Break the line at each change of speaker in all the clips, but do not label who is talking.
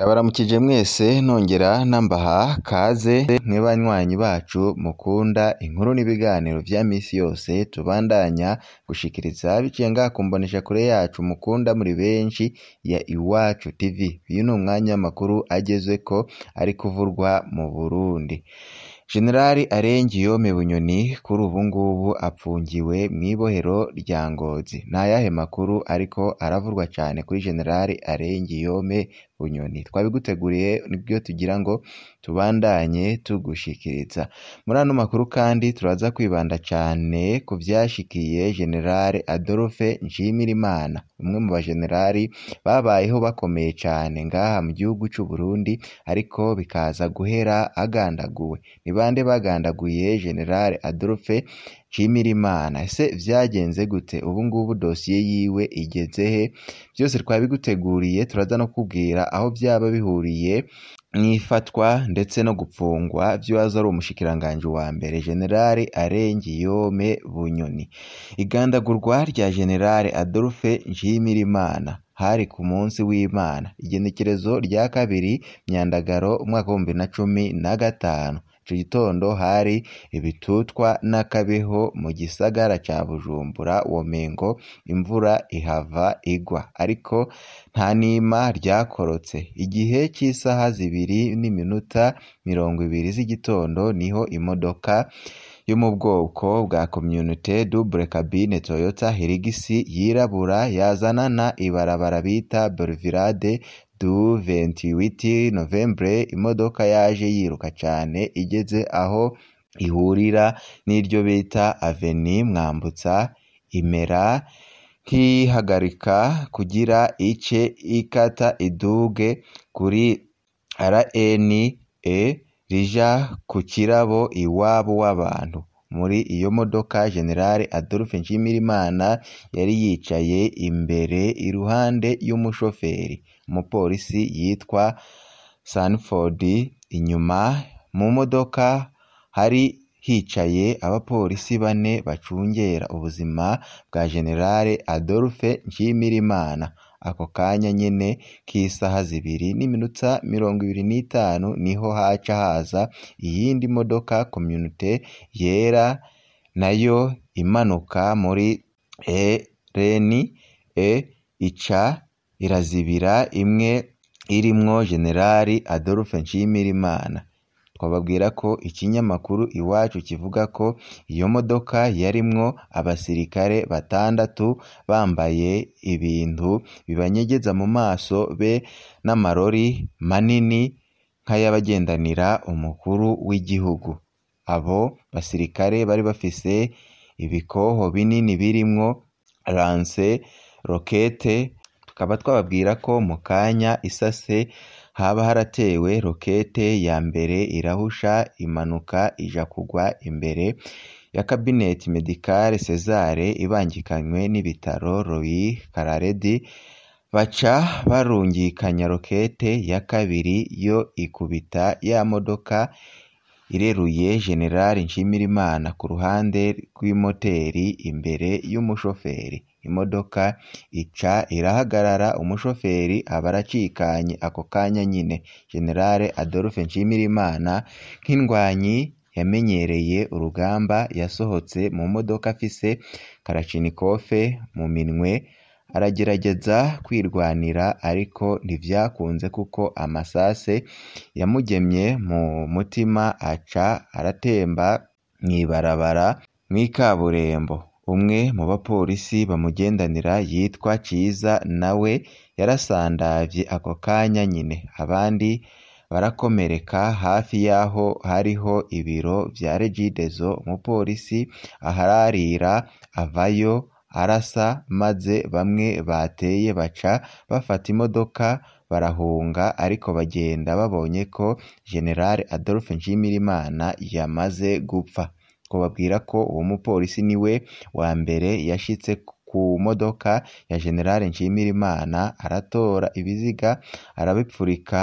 ndabaramukije mwese nongera nambaha kaze mwebanywanyi bacu mukunda inkuru n'ibiganiro bya misi yose tubandanya gushikiriza biciye ngaha kure yacu mukunda muri benshi ya Iwacu TV uyu ni umwanya w'amakuru ageze ko ari kuvurwa mu Burundi Generali Arengiyome Bunyoni kuri ubu ngubu apfungiwe mu ibohero rya Ngozi. Ni ayahe makuru ariko aravurwa cyane kuri Generali Arengiyome bunyoni twabiguteguriye nibyo tugira ngo tubandanye tugushikiriza muri ano makuru kandi turaza kwibanda cyane ku byashikiye generale Adolphe Nshimirimana umwe mu bajenerali babayeho bakomeye cyane ngaha mu gihugu cy'u Burundi ariko bikaza guhera agandaguwe ni bande bagandaguye generale Adolphe imana ese byagenze gute ubu ngubu dosiye yiwe igeze he byose twabiguteguriye turaza no kubwira aho byaba bihuriye n'ifatwa ndetse no gupfungwa by'uwaza ari umushikiranganji wa mbere generali arengi yome bunyoni igandagurwa rya generali adolphe nshimirimana hari ku munsi w'imana igenekerezo rya kabiri myandagaro umwaka w'ibihumbi na cumi na gatanu gitondo hari ibitutwa nakabeho mu gisagara cya Bujumbura Womengo imvura ihava igwa ariko nta n'ima ryakorotse igihe cy'isaha zibiri n'iminota mirongo ibiri z'igitondo niho imodoka yo mu bwoko bwa Community Double Cabine Toyota Hilux yirabura yazanana na ibarabara bita Boulevard du 28 Novembre imodoka yaje yiruka cyane igeze aho ihurira n'iryo bita Avenue Mwambutsa imera nk'iyihagarika kugira ice ikata iduge kuri RNA rija ku Kirabo iwabo w'abantu muri iyo modoka General Adolphe Nshimirimana yari yicaye imbere iruhande y'umushoferi umupolisi yitwa Sanford inyuma mu modoka hari hicaye abapolisi bane bacungera ubuzima bwa generale Adolphe Nshimirimana ako kanya nyine k'isaha zibiri n'iminota mirongo ibiri n'itanu niho haca haza iyindi modoka Community yera nayo imanuka muri E Reni E ica Irazibira imwe irimwo General Adolphe Nshimirimana twababwira ko ikinyamakuru Iwacu kivuga ko iyo modoka yarimwo abasirikare batandatu bambaye ibintu bibanyegeza mu maso be n'amarori manini nk'ay'abagendanira umukuru w'igihugu abo basirikare bari bafise ibikoho binini birimwo lance rokete tukaba twababwira ko mu kanya isase haba haratewe rokete ya mbere irahusha imanuka ija kugwa imbere ya Cabinet Medical Cesare ibangikanywe n'ibitaro Louis Carraredi baca barungikanya rokete ya kabiri yo ikubita ya modoka ireruye General Nshimirimana ku ruhande rw'imoteri imbere y'umushoferi Imodoka ica irahagarara umushoferi aba aracikanye ako kanya nyine. General Adolphe Nshimirimana nk'indwanyi yamenyereye urugamba yasohotse mu modoka afise Kalashnikov mu minwe aragerageza kwirwanira ariko ntibyakunze kuko amasase yamugemye mu mutima aca aratemba mw'ibarabara mw'ikaburembo umwe mu bapolisi bamugendanira yitwa Kiiza nawe yarasandavye ako kanya nyine abandi barakomereka hafi y'aho hariho ibiro vya Regideso umupolisi ahararira avayo arasa maze bamwe bateye baca bafata imodoka barahunga ariko bagenda babonye ko General Adolphe Nshimirimana yamaze gupfa twababwira ko uwo mupolisi ni we wa mbere yashyitse ku modoka ya General Nshimirimana aratora ibiziga arabipfurika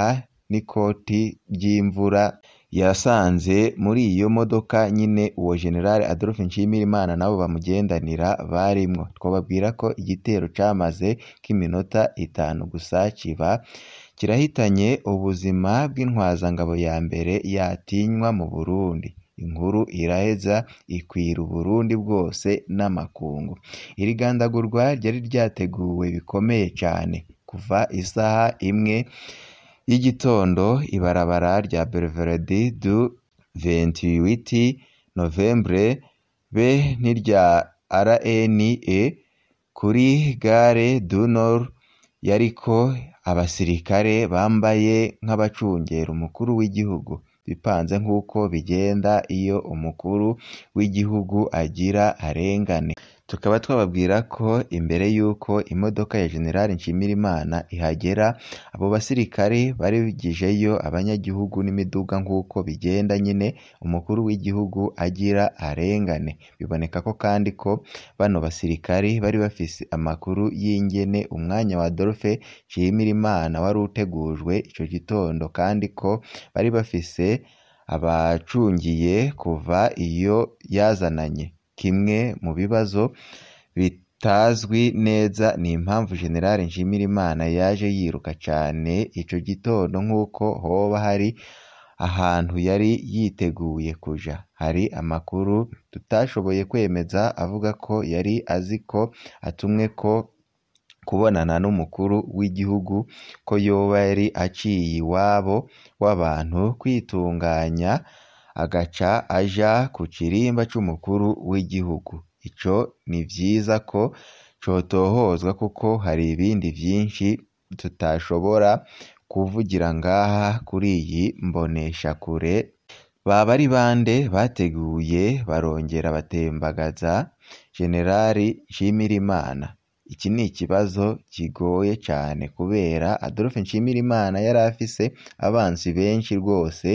n'ikoti ry'imvura yasanze muri iyo modoka nyine uwo General Adolphe Nshimirimana nabo bamugendanira barimo twababwira ko igitero camaze k’iminota itanu gusa kiba kirahitanye ubuzima bw'intwazangabo ya mbere yatinywa mu Burundi inkuru iraheza ikwira Uburundi bwose n'amakungu iri gandagurwa ryari ryateguwe bikomeye cyane kuva isaha imwe y'igitondo ibarabara rya Belveredi du 28 Novembre be n'irya RNA e, kuri Gare du Nord yariko abasirikare bambaye nk'abacungera umukuru w'igihugu bipanze nk'uko bigenda iyo umukuru w'igihugu agira arengane tukaba twababwira ko imbere y'uko imodoka ya General Nshimirimana ihagera abo basirikare babigejeyo abanyagihugu n'imiduga nk'uko bigenda nyine umukuru w'igihugu agira arengane biboneka ko kandi ko bano basirikare bari bafise amakuru y'ingene umwanya wa Adolphe Nshimirimana wari utegujwe icyo gitondo kandi ko bari bafise abacungiye kuva iyo yazananye Kimwe mu bibazo bitazwi neza ni impamvu Gen Nshimirimana yaje yiruka cyane icyo gitondo nk'uko hoba hari ahantu yari yiteguye kuja hari amakuru tutashoboye kwemeza avuga ko yari azi ko atumwe ko kubonana n'umukuru w'igihugu ko yoba yari aciye iwabo w'abantu kwitunganya agaca aja ku kirimba cy’umukuru w'igihugu icyo ni byiza ko cotohozwa kuko hari ibindi byinshi tutashobora kuvugira ngaha kuriyi mboneshakure baba ari bande bateguye barongera batembagaza Generali Nshimirimana Iki ni ikibazo kigoye cyane kubera Adolphe Nshimirimana yari afise abanzi benshi rwose,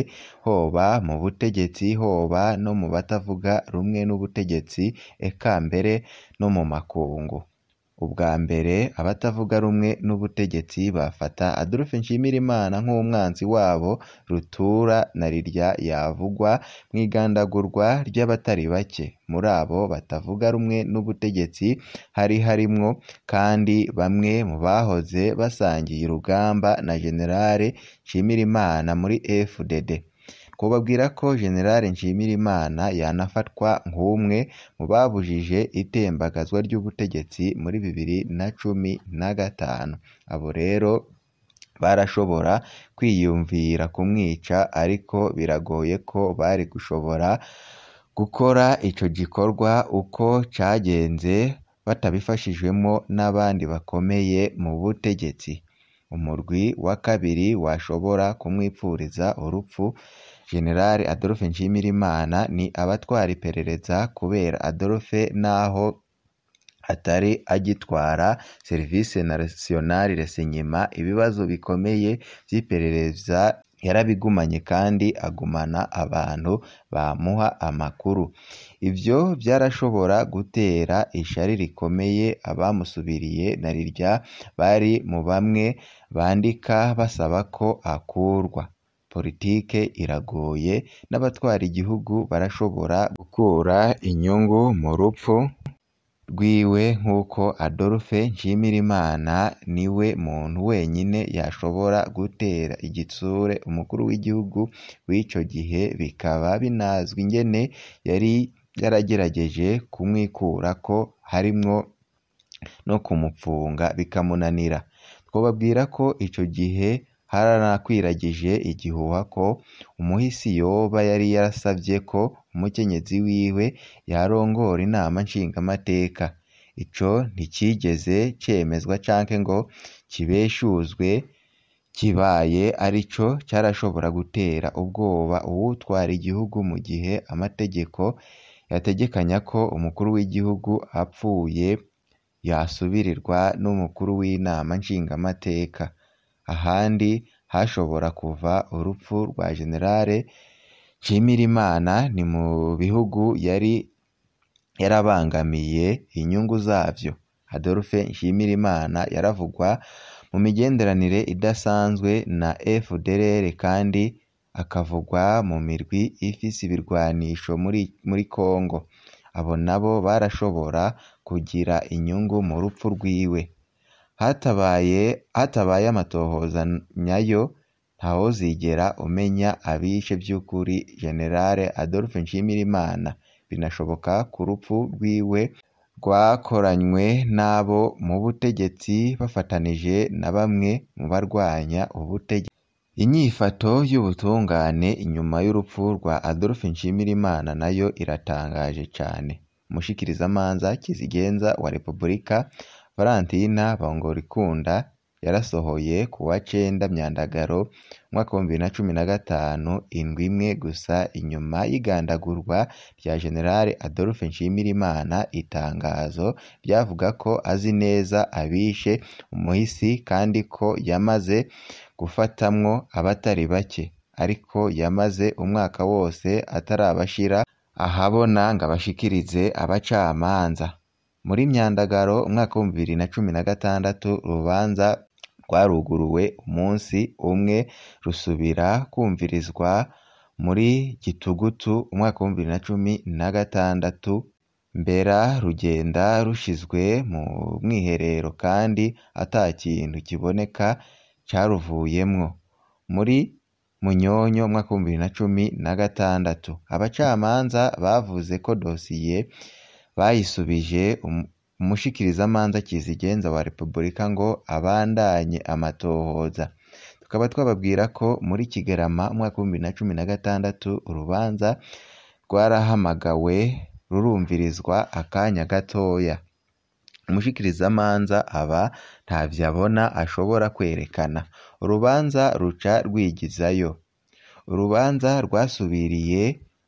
hoba mu butegetsi, hoba no mu batavuga rumwe n'ubutegetsi, eka mbere no mu makungu. Ubwa mbere abatavuga rumwe n'ubutegetsi bafata Adolphe Nshimirimana nk'umwanzi wabo rutura na rirya yavugwa mu igandagurwa ry'abatari bake muri abo batavuga rumwe n'ubutegetsi hari harimwo kandi bamwe mu bahoze basangiye urugamba na generale Nshimirimana muri FDD bababwira ko general Nshimirimana yanafatwa nk'umwe mu babujije itembagazwa ry'ubutegetsi muri bibiri na cumi na gatanu abo rero barashobora kwiyumvira kumwica ariko biragoye ko bari gushobora gukora icyo gikorwa uko cyagenze batabifashijwemo n'abandi bakomeye mu butegetsi umurwi wa kabiri washobora kumwipfuriza urupfu General Adolphe Nshimirimana ni abatwara iperereza kubera Adolphe naho atari agitwara Service National Renseignement ibibazo bikomeye by'iperereza yarabigumanye kandi agumana abantu bamuha amakuru ibyo byarashobora gutera ishari rikomeye abamusubiriye narirya bari mu bamwe bandika basaba ko akurwa politiki iragoye n'abatwara igihugu barashobora gukura inyungu mu rupfu rwiwe nk'uko Adolphe Nshimirimana niwe muntu wenyine yashobora gutera igitsure umukuru w'igihugu w'icyo gihe bikaba binazwi ingene yari yaragerageje ko harimo no kumupfunga bikamunanira twobabwira ko icyo gihe haranakwiragije igihuha ko umuhisi Yoba yari yarasabye ko umukenyezi wiwe yarongora inama nshingamateka ico nticigeze cemezwa canke ngo kibeshuzwe kibaye arico carashobora gutera ubwoba uwutwara igihugu mu gihe amategeko yategekanya ko umukuru w'igihugu apfuye yasubirirwa n'umukuru w'inama nshingamateka ahandi hashobora kuva urupfu rwa General Nshimirimana ni mu bihugu yari yarabangamiye inyungu zabyo Adolphe Nshimirimana yaravugwa mu migenderanire idasanzwe na FDLR kandi akavugwa mu mirwi ifise ibirwanisho muri Congo abo nabo barashobora kugira inyungu mu rupfu rwiwe hatabaye amatohoza nyayo zigera umenya abishe by'ukuri generale Adolphe Nshimirimana binashoboka ku rupfu rwiwe rwakoranywe n'abo mu butegetsi bafatanije na bamwe mu barwanya ubutegetsi Inyifato y'ubutungane inyuma y'urupfu rwa Adolphe Nshimirimana nayo iratangaje cyane Umushikirizamanza Kizigenza wa Repubulika Valentina Bangorikunda yarasohoye ku wa cyenda Myandagaro umwaka w'ibihumbi bibiri na cumi na gatanu indwi imwe gusa inyuma y'igandagurwa rya Gen Adolphe Nshimirimana itangazo ryavuga ko azi neza abishe umuhisi kandi ko yamaze gufatamwo abatari bake ariko yamaze umwaka wose atarabashira ahabona ngo abashikirize abacamanza Muri Myandagaro umwaka w'ibihumbi bibiri na cumi na gatandatu urubanza rwaruguruwe umunsi umwe rusubira kumvirizwa muri Gitugutu umwaka w'ibihumbi bibiri na cumi na gatandatu mbera rugenda rushyizwe mu mwiherero kandi ata kintu kiboneka cyaruvuyemo Muri Munyonyo umwaka w'ibihumbi bibiri na cumi na gatandatu abacamanza bavuze ko dosiye bayisubije um, Umushikirizamanza Kizigenza wa Repubulika ngo abandanye amatohoza tukaba twababwira ko muri Kigarama umwaka w'ibihumbi bibiri na cumi na gatandatu urubanza rwarahamagawe rurumvirizwa akanya gatoya Umushikirizamanza aba ntavyo abona ashobora kwerekana urubanza ruca rwigizayo urubanza rwasubiriye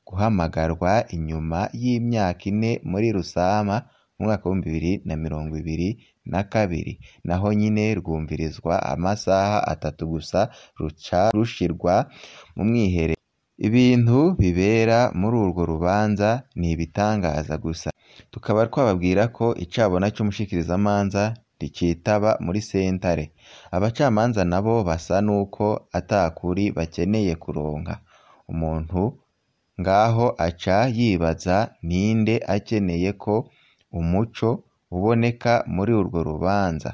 guhamagarwa inyuma y'imyaka ine muri Rusama mu mwaka w'ibihumbi bibiri na mirongo ibiri na kabiri naho nyine rwumvirizwa amasaha atatu gusa ruca rushyirwa mu mwiherero ibintu bibera muri urwo rubanza ni ibitangaza gusa tukaba twababwira ko icyabona cy'umushikirizamanza rikitaba muri sentare abacamanza nabo basa n'uko atakuri bakeneye kuronga umuntu ngaho aca yibaza ninde akeneye ko umuco uboneka muri urwo rubanza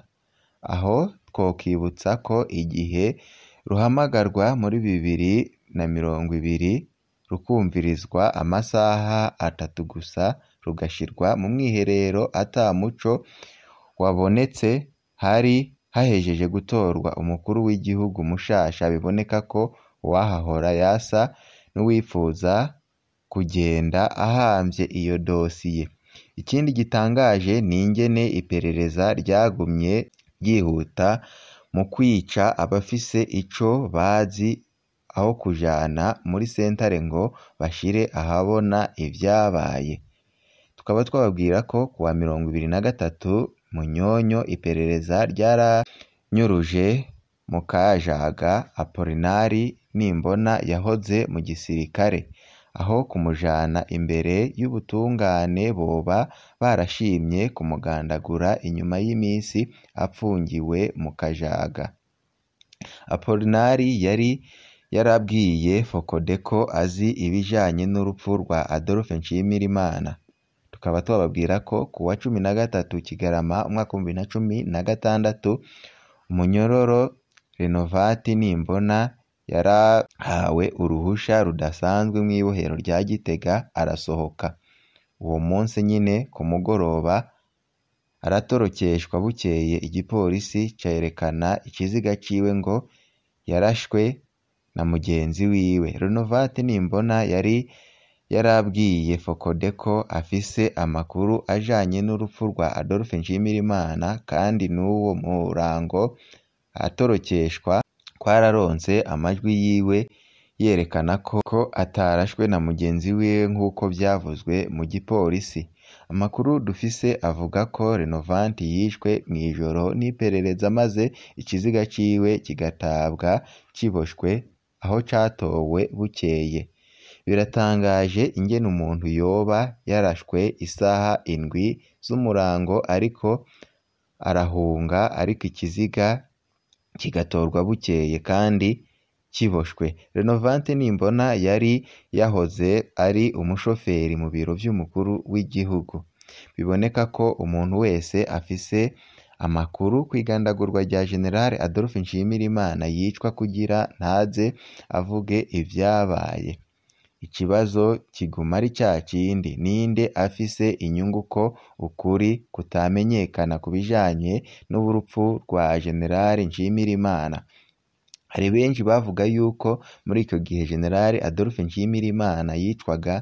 aho twokwibutsa ko igihe ruhamagarwa muri bibiri na mirongo ibiri rukumvirizwa amasaha atatu gusa rugashyirwa mu mwiherero atamuco wabonetse hari hahejeje gutorwa umukuru w'igihugu mushasha biboneka ko uwahahora yasa n'uwifuza kugenda ahambye iyo dosiye ikindi gitangaje ni ingene iperereza ryagumye ryihuta mu kwica abafise ico bazi aho kujana muri sentare ngo bashire ahabona ivyabaye tukaba twababwira ko kuwa mirongo ibiri na gatatu Munyonyo iperereza ryaranyuruje Mukajaga Apolinari nimbona yahoze mu gisirikare aho kumujana imbere y'ubutungane boba barashimye kumugandagura inyuma y'iminsi apfungiwe mu kajaga Apolinari yari yarabwiye Fokode ko azi ibijyanye n'urupfu rwa Adolphe Nshimirimana tukaba tubabwira ko ku wa cumi na gatatu Kigarama umwaka w'ibihumbi na cumi na gatandatu Umunyororo Renovati Nimbona yarahawe uruhushya rudasanzwe mu ibohero rya Gitega arasohoka. Uwo munsi nyine ku mugoroba aratorokeshwa bukeye igipolisi cerekana ikiziga ciwe ngo yarashwe na mugenzi wiwe. Rounovat Nimbona yari yarabwiye Fokode ko afise amakuru ajanye n'urupfu rwa Adolphe Nshimirimana kandi n'uwo murango atorokeshwa twararonse amajwi yiwe yerekana ko atarashwe na mugenzi wiwe nk'uko byavuzwe mu gipolisi Amakuru dufise avuga ko Renovant yishwe ijoro n'iperereza maze ikiziga ciwe kigatabwa kiboshwe aho catowe bukeye biratangaje ingene umuntu yoba yarashwe isaha indwi z'umurango ariko arahunga ariko ikiziga kigatorwa bukeye kandi kiboshywe Renovate Nimbona yari yahoze ari umushoferi mu biro by'umukuru w'igihugu biboneka ko umuntu wese afise amakuru kw'igandagurwa rya General Adolphe Nshimirimana yicwa kugira ntaze avuge ibyabaye ikibazo kiguma ari cya kindi ninde afise inyungu ko ukuri kutamenyekana ku bijanye n'urupfu rwa Jenerali Nshimirimana hari benshi bavuga yuko muri icyo gihe Jenerali Adolphe Nshimirimana yicwaga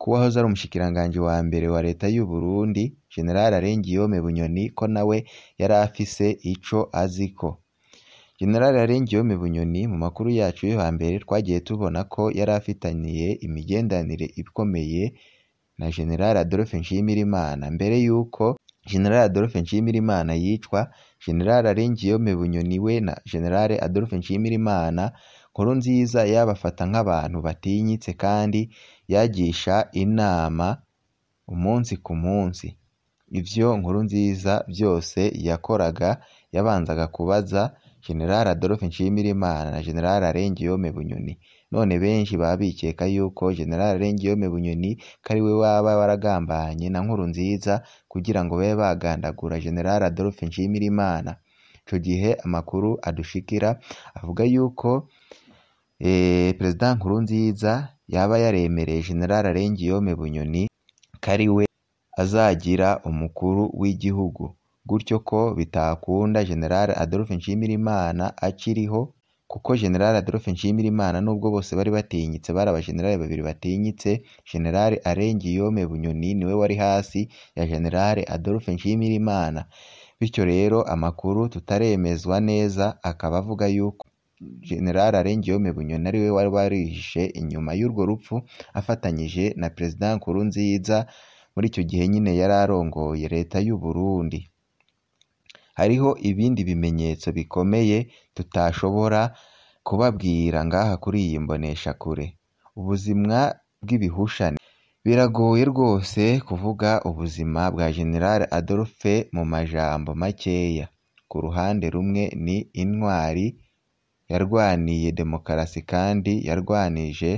ku ari umushikiranganji wa mbere wa leta y'u Burundi Jenerali Arenguiyome Bunyoni ko nawe yari afise ico aziko Gen Harengewe Mubunyoni mu makuru yacu yo hambere twagiye tubona ko yari afitaniye imigendanire ikomeye na Gen Adolphe Nshimirimana mbere y'uko Gen Adolphe Nshimirimana yicwa Gen Harengewe Mubunyoni we na Gen Adolphe Nshimirimana nziza yabafata nk'abantu batinyitse kandi yagisha inama umunsi ku munsi ibyo nkuru nziza byose yakoraga yabanzaga kubaza Gen Adolphe Nshimirimana na Gen Arenguiyome Bunyoni none benshi baba bikeka yuko Gen Arenguiyome Bunyoni ko ari we waba waragambanye na Nkuru nziza kugira ngo babe bagandagura General Adolphe Nshimirimana icyo gihe amakuru adushikira avuga yuko eh, Perezida Nkuru nziza yaba yaremereye Gen Arenguiyome Bunyoni ko ari azagira umukuru w'igihugu gutyo ko bitakunda General Adolphe Nshimirimana akiriho kuko General Adolphe Nshimirimana nubwo bose bari batinyitse bari abajenerali babiri batinyitse General Alain Guillaume Bunyoni niwe wari hasi ya General Adolphe Nshimirimana bityo rero amakuru tutaremezwa neza akaba avuga yuko General Alain Guillaume Bunyoni ariwe wari warihishe inyuma y'urwo rupfu afatanyije na Perezida Nkuru Nkurunziza muri icyo gihe nyine yari arongoye leta y'u Burundi hariho ibindi bimenyetso bikomeye tutashobora kubabwira ngaha kuri iyi kure Ubuzima bw'ibihushane biragoye rwose kuvuga ubuzima bwa General Adolphe mu majambo makeya. Ku ruhande rumwe ni intwari yarwaniye demokarasi kandi yarwanije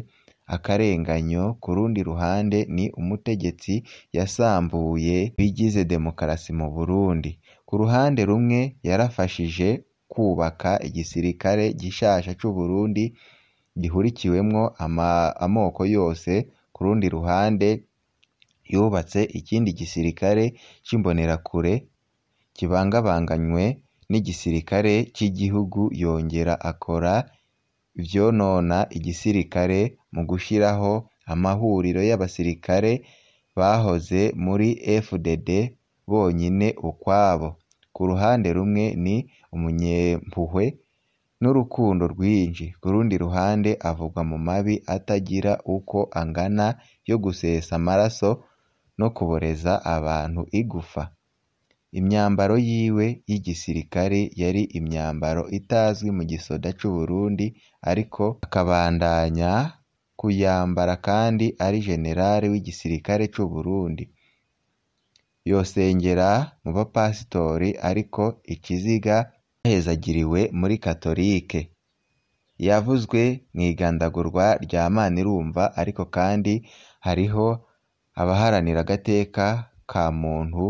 akarenganyo, ku rundi ruhande ni umutegetsi yasambuye bigize demokarasi mu Burundi. Ku ruhande rumwe yarafashije kubaka igisirikare gishyashya cy'u Burundi gihurikiwemo amoko yose ku rundi ruhande yubatse ikindi gisirikare c'imbonerakure kibangabanganywe n'igisirikare cy’igihugu yongera akora ivyonona igisirikare mu gushyiraho amahuriro y'abasirikare bahoze muri FDD bonyine ukwabo ku ruhande rumwe ni umunyempuhwe n'urukundo rwinshi ku rundi ruhande avugwa mu mabi atagira uko angana yo gusesa amaraso no kuboreza abantu igufa Imyambaro yiwe y'igisirikare yari imyambaro itazwi mu gisoda cy’u Burundi ariko akabandanya kuyambara kandi ari generali w'igisirikare cy’u Burundi yosengera mu bapasitori ariko ikiziga cyahezagiriwe muri Katolike yavuzwe mu igandagurwa rya Manirumva ariko kandi hariho abaharanira agateka ka muntu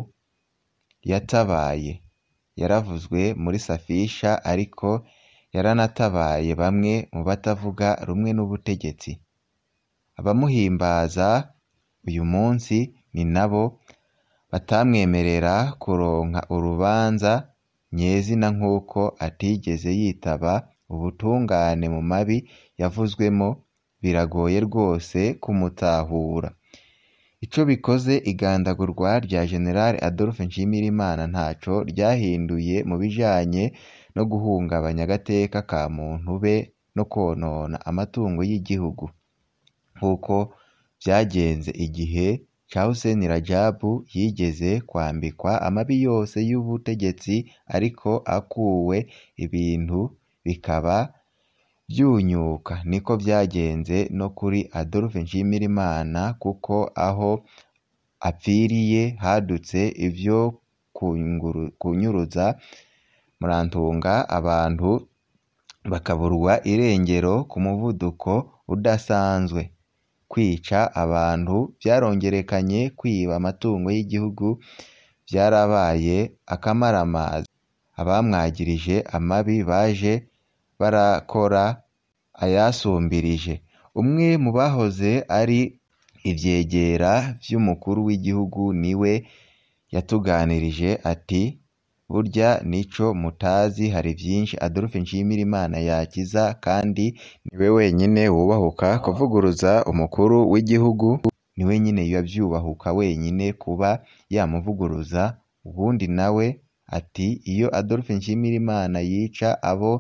yatabaye yaravuzwe muri Safisha ariko yaranatabaye bamwe mu batavuga rumwe n'ubutegetsi abamuhimbaza uyu munsi ni nabo batamwemerera kuronka urubanza nyezina nk'uko atigeze yitaba ubutungane mu mabi yavuzwemo biragoye rwose kumutahura ico bikoze igandagurwa rya General Adolphe Nshimirimana ntacyo ryahinduye mu bijyanye no guhungabanya agateka ka muntu be no konona amatungo y'igihugu nk'uko byagenze igihe Hussein Rajab yigeze kwambikwa amabi yose y'ubutegetsi ariko akuwe ibintu bikaba byunyuka niko byagenze no kuri Adolphe Nshimirimana kuko aho apfiriye hadutse ibyo kunyuruza Murantunga abantu bakaburwa irengero ku muvuduko udasanzwe kwica abantu byarongerekanye kwiba amatungo y'igihugu byarabaye akamaramaza abamwagirije amabi baje barakora ayasumbirije umwe mu bahoze ari ibyegera by'umukuru w'igihugu niwe yatuganirije ati burya n'ico mutazi hari vyinshi Adolphe Nshimirimana yakiza kandi ni we wenyine wubahuka kuvuguruza umukuru w'igihugu ni nyene yavyubahuka wenyene kuba yamuvuguruza ubundi nawe ati iyo Adolphe Nshimirimana yica abo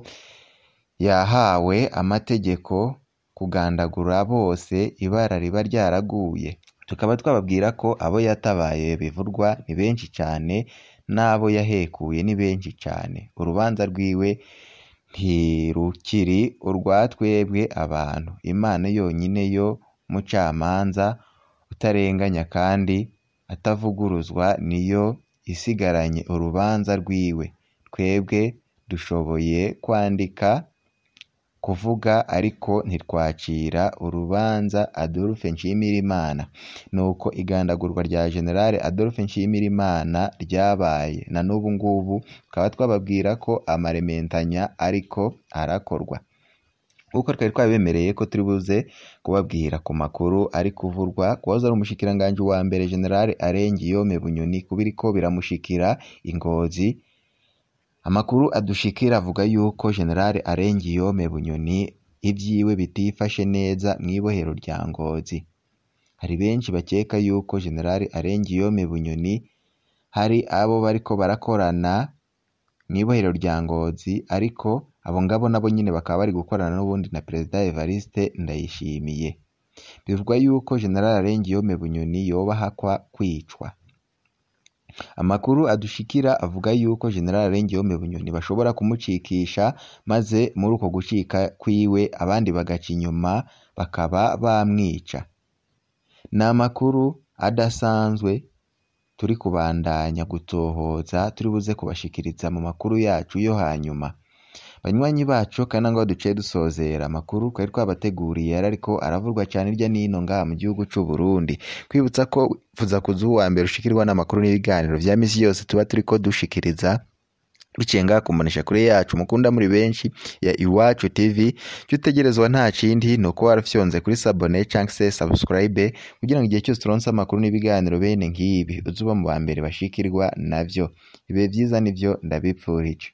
yahawe amategeko kugandagura bose ibara riba ryaraguye tukaba twababwira ko abo yatabaye bivurwa ni benshi cyane n'abo yahekuye ni benshi cyane urubanza rwiwe ntirukiri urwa twebwe abantu imana yonyine yo mucamanza utarenganya kandi atavuguruzwa ni yo isigaranye urubanza rwiwe twebwe dushoboye kwandika kuvuga ariko ntitwacira urubanza Adolphe Nshimirimana nuko igandagurwa rya General Adolphe Nshimirimana ryabaye na n'ubu ngubu tukaba twababwira ko amarementanya ariko arakorwa kuko twari twabemereye ko turi buze kubabwira ku makuru ari kuvurwa kuwahoze ari umushikiranganji wa mbere General Arengi Yome Bunyoni ko biramushikira ingozi Amakuru adushikira avuga yuko General Alain Guillaume Bunyoni ivyiwe bitifashe neza mw'ibohero rya Ngozi hari benshi bakeka yuko General Alain Guillaume Bunyoni hari abo bariko barakorana mw'ibohero rya Ngozi ariko abo ngabo nabo nyine bakaba bari gukorana n'ubundi na Perezida Evariste Ndayishimiye bivugwa yuko General Alain Guillaume Bunyoni yoba ahakwa kwicwa Amakuru adushikira avuga yuko Gen Yoweri Bunyoni bashobora kumucikisha maze muri uko gucika kwiwe abandi bagaca inyuma bakaba bamwica ni amakuru adasanzwe turi kubandanya gutohoza turibuze kubashikiriza mu makuru yacu yo hanyuma Banywanyi bacu kandi ngaho duciye dusozera amakuru twari twabateguriye yari ariko aravurwa cyane hirya n’ino hino ngaha mu gihugu cy'u Burundi kwibutsa ko wifuza kuza uwa mbere ushikirwa n'amakuru n'ibiganiro bya misi yose tuba turi ko dushikiriza ducenga kumanisha kuri yacu mukunda muri benshi ya Iwacu TV cyo utegerezwa nta kindi ni uko warafyonze kuri sabone cyangwa se subscribe kugira ngo igihe cyose turonse amakuru n'ibiganiro bene nk'ibi uzuba mu ba mbere bashikirwa navyo ibihe byiza ni’byo ndabipfurije